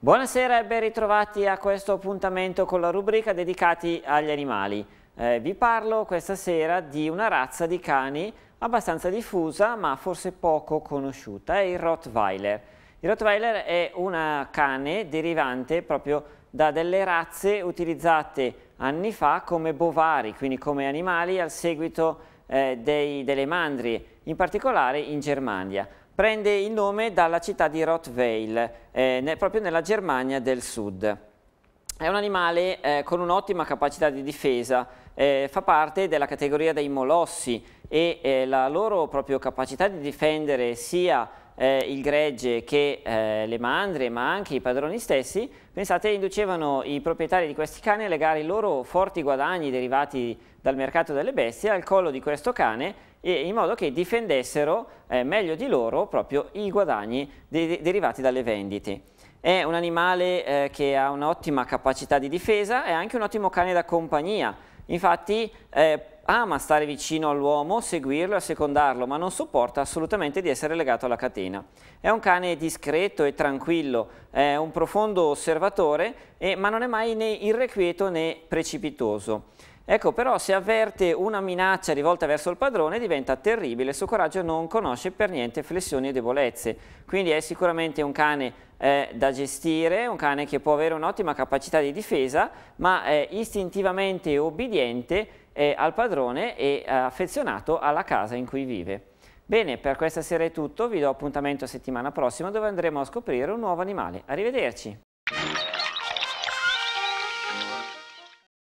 Buonasera e ben ritrovati a questo appuntamento con la rubrica dedicati agli animali. Eh, vi parlo questa sera di una razza di cani abbastanza diffusa ma forse poco conosciuta, è il Rottweiler. Il Rottweiler è un cane derivante proprio da delle razze utilizzate anni fa come bovari, quindi come animali al seguito eh, dei, delle mandrie, in particolare in Germania prende il nome dalla città di Rottweil, eh, proprio nella Germania del Sud. È un animale eh, con un'ottima capacità di difesa, eh, fa parte della categoria dei molossi e eh, la loro proprio capacità di difendere sia eh, il gregge che eh, le mandre, ma anche i padroni stessi, pensate, inducevano i proprietari di questi cani a legare i loro forti guadagni derivati dal mercato delle bestie al collo di questo cane e, in modo che difendessero eh, meglio di loro proprio i guadagni de derivati dalle vendite. È un animale eh, che ha un'ottima capacità di difesa, è anche un ottimo cane da compagnia, Infatti eh, ama stare vicino all'uomo, seguirlo e assecondarlo, ma non sopporta assolutamente di essere legato alla catena. È un cane discreto e tranquillo, è un profondo osservatore, eh, ma non è mai né irrequieto né precipitoso. Ecco però se avverte una minaccia rivolta verso il padrone diventa terribile, il suo coraggio non conosce per niente flessioni e debolezze, quindi è sicuramente un cane eh, da gestire, un cane che può avere un'ottima capacità di difesa ma è istintivamente obbediente eh, al padrone e eh, affezionato alla casa in cui vive. Bene, per questa sera è tutto, vi do appuntamento settimana prossima dove andremo a scoprire un nuovo animale. Arrivederci!